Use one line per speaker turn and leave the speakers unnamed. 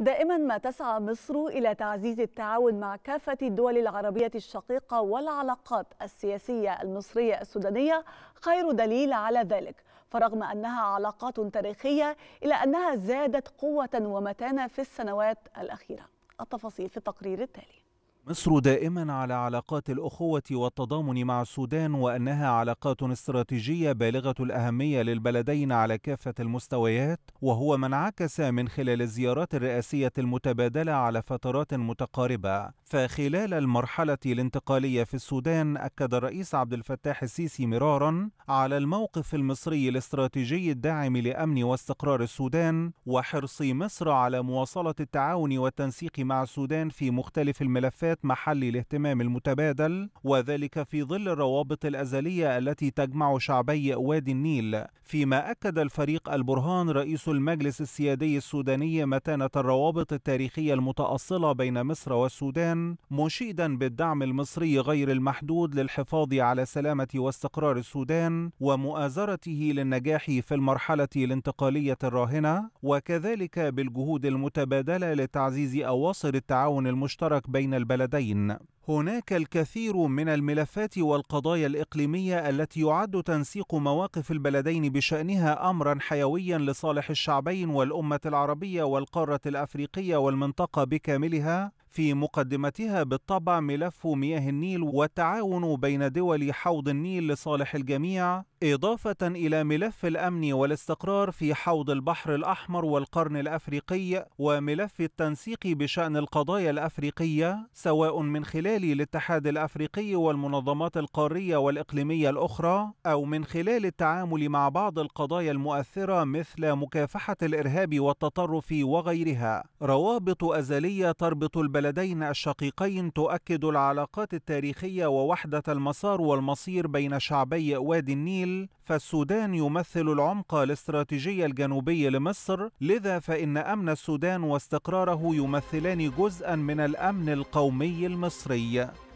دائما ما تسعى مصر إلى تعزيز التعاون مع كافة الدول العربية الشقيقة والعلاقات السياسية المصرية السودانية خير دليل على ذلك فرغم أنها علاقات تاريخية إلا أنها زادت قوة ومتانة في السنوات الأخيرة التفاصيل في التقرير التالي
مصر دائما على علاقات الأخوة والتضامن مع السودان وأنها علاقات استراتيجية بالغة الأهمية للبلدين على كافة المستويات وهو ما انعكس من خلال الزيارات الرئاسية المتبادلة على فترات متقاربة فخلال المرحلة الانتقالية في السودان أكد الرئيس عبد الفتاح السيسي مرارا على الموقف المصري الاستراتيجي الداعم لأمن واستقرار السودان وحرص مصر على مواصلة التعاون والتنسيق مع السودان في مختلف الملفات كانت محل الاهتمام المتبادل وذلك في ظل الروابط الأزلية التي تجمع شعبي وادي النيل فيما أكد الفريق البرهان رئيس المجلس السيادي السوداني متانة الروابط التاريخية المتأصلة بين مصر والسودان مشيدا بالدعم المصري غير المحدود للحفاظ على سلامة واستقرار السودان ومؤازرته للنجاح في المرحلة الانتقالية الراهنة وكذلك بالجهود المتبادلة لتعزيز أواصر التعاون المشترك بين البلدين البلدين هناك الكثير من الملفات والقضايا الإقليمية التي يعد تنسيق مواقف البلدين بشأنها أمرا حيويا لصالح الشعبين والأمة العربية والقارة الأفريقية والمنطقة بكاملها في مقدمتها بالطبع ملف مياه النيل والتعاون بين دول حوض النيل لصالح الجميع إضافة إلى ملف الأمن والاستقرار في حوض البحر الأحمر والقرن الأفريقي وملف التنسيق بشأن القضايا الأفريقية سواء من خلال الاتحاد الأفريقي والمنظمات القارية والإقليمية الأخرى أو من خلال التعامل مع بعض القضايا المؤثرة مثل مكافحة الإرهاب والتطرف وغيرها روابط أزلية تربط البلد البلدين الشقيقين تؤكد العلاقات التاريخية ووحدة المسار والمصير بين شعبي وادي النيل فالسودان يمثل العمق الاستراتيجي الجنوبي لمصر لذا فإن أمن السودان واستقراره يمثلان جزءا من الأمن القومي المصري